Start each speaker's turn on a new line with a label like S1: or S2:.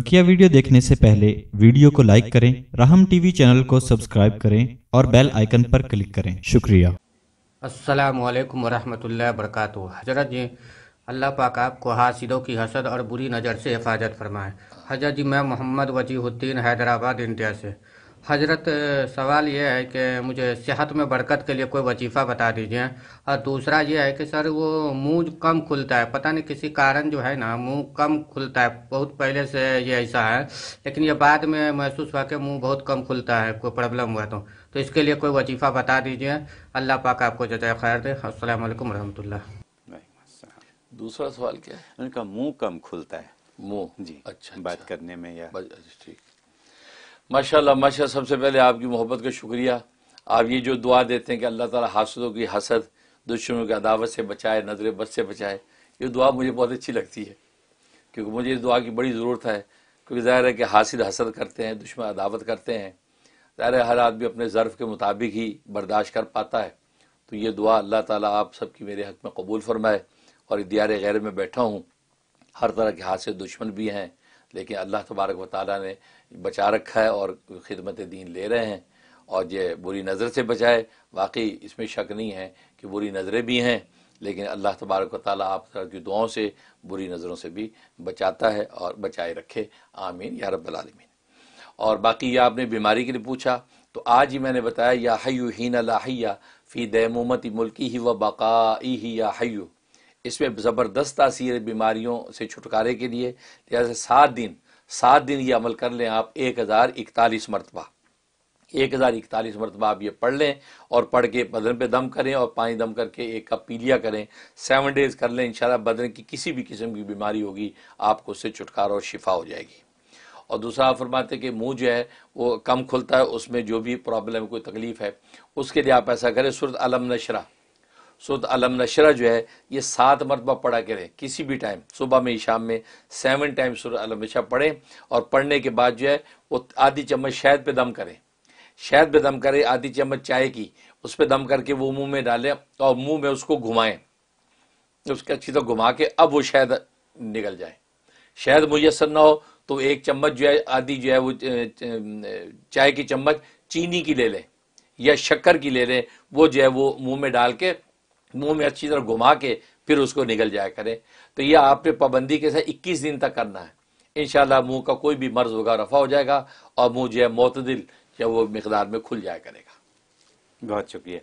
S1: बकिया वीडियो देखने से पहले वीडियो को लाइक करें राहम टीवी चैनल को सब्सक्राइब करें और बेल आइकन पर क्लिक करें शुक्रिया
S2: अस्सलाम वालेकुम वरहमतुल्लाह वरकत हजरत जी अल्लाह पाक आपको हासिदों की हसद और बुरी नज़र से हिफाजत फरमाए हजरत जी मैं मोहम्मद वजीहुद्दीन हैदराबाद इंडिया से हजरत सवाल ये है कि मुझे सेहत में बरकत के लिए कोई वजीफ़ा बता दीजिए और दूसरा ये है कि सर वो मुंह कम खुलता है पता नहीं किसी कारण जो है ना मुंह कम खुलता है बहुत पहले से ये ऐसा है लेकिन ये बाद में महसूस हुआ कि मुंह बहुत कम खुलता है कोई प्रॉब्लम हुआ तो तो इसके लिए कोई वजीफ़ा बता दीजिए अल्लाह पाक आपको जजाय खैर दे असल वरहमल
S1: दूसरा सवाल क्या है उनका मुँह कम खुलता है मुँह जी अच्छा बात अच्छा। करने में या ठीक माशाल्लाह माशाल्लाह सबसे पहले आपकी मोहब्बत का शुक्रिया आप ये जो दुआ देते हैं कि अल्लाह ताला हासदों की हसद दुश्मनों की अदावत से बचाए नजर बद से बचाए ये दुआ मुझे बहुत अच्छी लगती है क्योंकि मुझे इस दुआ की बड़ी ज़रूरत है क्योंकि ज़ाहिर है कि हासिल हसद करते हैं दुश्मन अदावत करते हैं ज़ाहिर है हर आदमी अपने ज़र्फ़ के मुताबिक ही बर्दाश्त कर पाता है तो ये दुआ अल्लाह ताला आप सबकी मेरे हक़ में कबूल फरमाए और दियार गैर में बैठा हूँ हर तरह के हाथ दुश्मन भी हैं लेकिन अल्लाह तबारक व ने बचा रखा है और खिदमत दीन ले रहे हैं और ये बुरी नज़र से बचाए वाकई इसमें शक नहीं है कि बुरी नज़रें भी हैं लेकिन अल्लाह तबारक व ताली आप की दुआओं से बुरी नज़रों से भी बचाता है और बचाए रखे आमीन या रबालमीन और बाकी यह आपने बीमारी के लिए पूछा तो आज ही मैंने बताया या हयू हीन लाहिया फ़ी दैमोमती मुल्की ही व बकाई ही या हयू इसमें ज़बरदस्त तासीर बीमारियों से छुटकारे के लिए लिहाजा सात दिन सात दिन ये अमल कर लें आप एक हज़ार इकतालीस मरतबा एक हज़ार इकतालीस मरतबा आप ये पढ़ लें और पढ़ के बदन पे दम करें और पानी दम करके एक कप पी लिया करें सेवन डेज़ कर लें इंशाल्लाह बदन की किसी भी किस्म की बीमारी होगी आपको उससे छुटकारा और शिफा हो जाएगी और दूसरा आप फरमाते कि मुंह जो है वो कम खुलता है उसमें जो भी प्रॉब्लम कोई तकलीफ़ है उसके लिए आप ऐसा करें सूरत अलम नशरा सूरत अलम नशरा जो है ये सात मरतबा पढ़ा करें किसी भी टाइम सुबह में शाम में सेवन टाइम सूरत अलम नशा पढ़ें और पढ़ने के बाद जो है वो आधी चम्मच शहद पर दम करें शहद पर दम करें आधी चम्मच चाय की उस पर दम करके वो मुँह में डालें और मुँह में उसको घुमाएँ उसके अच्छी तरह तो घुमा के अब वो शहद निकल जाए शहद मुयसर ना हो तो एक चम्मच जो है आधी जो है वो चाय की चम्मच चीनी की ले लें या शक्कर की ले लें वो जो है वो मुंह में डाल के मुंह में अच्छी तरह घुमा के फिर उसको निकल जाया करें तो यह आपने पाबंदी के साथ इक्कीस दिन तक करना है इन मुंह का कोई भी मर्ज वगैरह रफा हो जाएगा और मुंह जो है मतदिल या वो मकदार में खुल जाया करेगा बहुत शुक्रिया